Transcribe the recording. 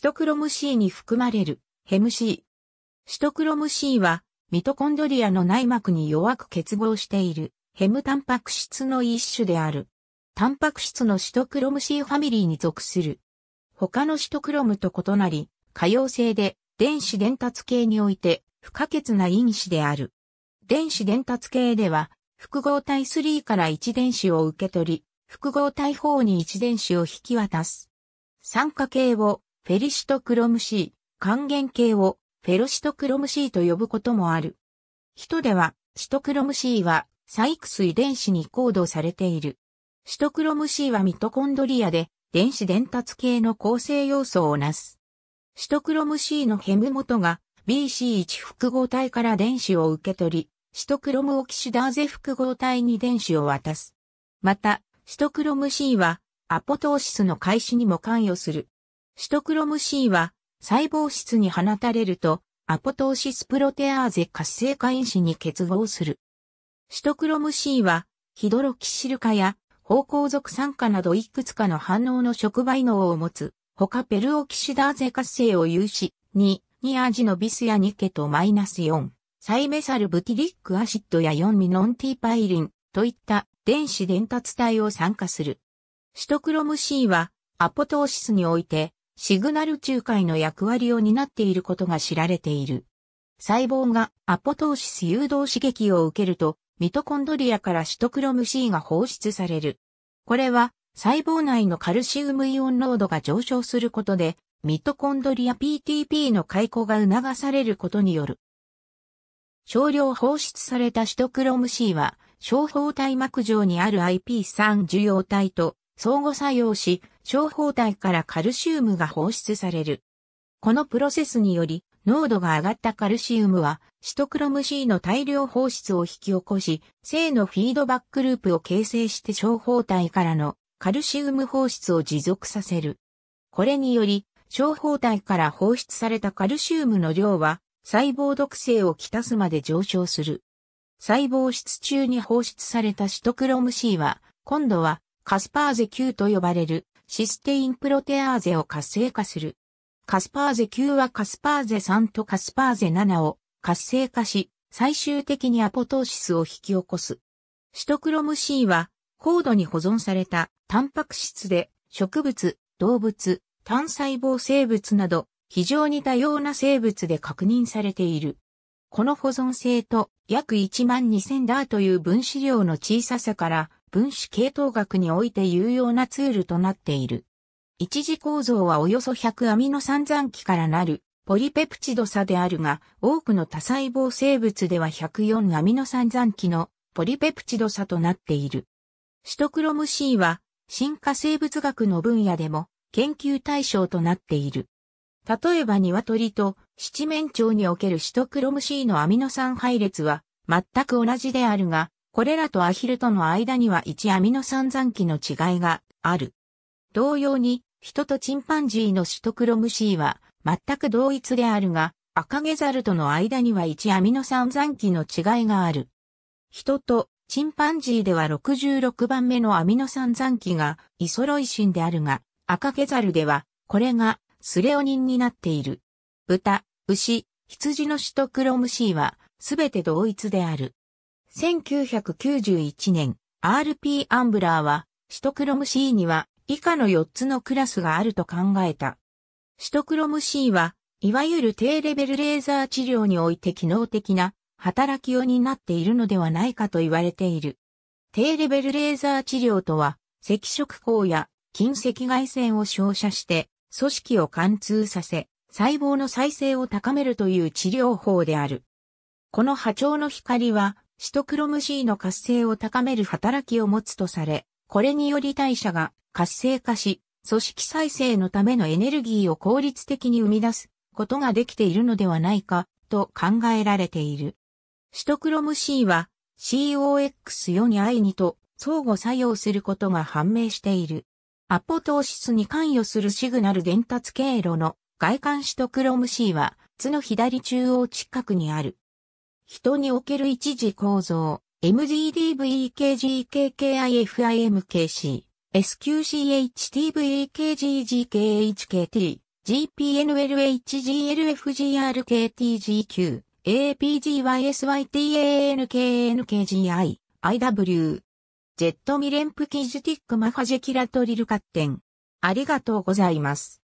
シトクロム C に含まれるヘム C。シトクロム C はミトコンドリアの内膜に弱く結合しているヘムタンパク質の一種である。タンパク質のシトクロム C ファミリーに属する。他のシトクロムと異なり、可用性で電子伝達系において不可欠な因子である。電子伝達系では、複合体3から1電子を受け取り、複合体4に1電子を引き渡す。酸化系をフェリシトクロムシー、還元系をフェロシトクロムシーと呼ぶこともある。人では、シトクロムシーは、サイクス遺伝子にコードされている。シトクロムシーはミトコンドリアで、電子伝達系の構成要素をなす。シトクロム C のヘム元が BC1 複合体から電子を受け取り、シトクロムオキシダーゼ複合体に電子を渡す。また、シトクロム C はアポトーシスの開始にも関与する。シトクロム C は細胞質に放たれるとアポトーシスプロテアーゼ活性化因子に結合する。シトクロム C はヒドロキシル化や芳香属酸化などいくつかの反応の触媒能を持つ、他ペルオキシダーゼ活性を有し、2、ニアジノビスやニケとマイナス4、サイメサルブティリックアシッドや4ミノンティパイリンといった電子伝達体を酸化する。シトクロム C はアポトーシスにおいてシグナル仲介の役割を担っていることが知られている。細胞がアポトーシス誘導刺激を受けると、ミトコンドリアからシトクロム C が放出される。これは細胞内のカルシウムイオン濃度が上昇することで、ミトコンドリア PTP の解雇が促されることによる。少量放出されたシトクロム C は、小胞体膜上にある IP3 受容体と相互作用し、小胞体からカルシウムが放出される。このプロセスにより、濃度が上がったカルシウムは、シトクロム C の大量放出を引き起こし、性のフィードバックループを形成して小胞体からのカルシウム放出を持続させる。これにより、小胞体から放出されたカルシウムの量は、細胞毒性をきたすまで上昇する。細胞質中に放出されたシトクロム C は、今度はカスパーゼ Q と呼ばれるシステインプロテアーゼを活性化する。カスパーゼ9はカスパーゼ3とカスパーゼ7を活性化し、最終的にアポトーシスを引き起こす。シトクロム C は高度に保存されたタンパク質で植物、動物、単細胞生物など非常に多様な生物で確認されている。この保存性と約1万2000ダーという分子量の小ささから分子系統学において有用なツールとなっている。一次構造はおよそ100アミノ酸残基からなるポリペプチド差であるが、多くの多細胞生物では104アミノ酸残基のポリペプチド差となっている。シトクロム C は進化生物学の分野でも研究対象となっている。例えば鶏と七面鳥におけるシトクロム C のアミノ酸配列は全く同じであるが、これらとアヒルとの間には1アミノ酸残機の違いがある。同様に、人とチンパンジーのシトクロム C は全く同一であるが、赤毛ザルとの間には1アミノ酸残機の違いがある。人とチンパンジーでは66番目のアミノ酸残機がイソロイシンであるが、赤毛ザルではこれがスレオニンになっている。豚、牛、羊のシトクロム C はすべて同一である。1991年、RP アンブラーは、シトクロム C には以下の4つのクラスがあると考えた。シトクロム C は、いわゆる低レベルレーザー治療において機能的な働きを担っているのではないかと言われている。低レベルレーザー治療とは、赤色光や近赤外線を照射して、組織を貫通させ、細胞の再生を高めるという治療法である。この波長の光は、シトクロム C の活性を高める働きを持つとされ、これにより代謝が活性化し、組織再生のためのエネルギーを効率的に生み出すことができているのではないかと考えられている。シトクロム C は COX4I2 と相互作用することが判明している。アポトーシスに関与するシグナル伝達経路の外観シトクロム C は、図の左中央近くにある。人における一時構造、MGDVEKGKKIFIMKC、SQCHTVEKGGKHKT、GPNLHGLFGRKTGQ、APGYSYTANKNKGI、IW、ジェットミレンプキジティックマファジェキラトリルカッテン。ありがとうございます。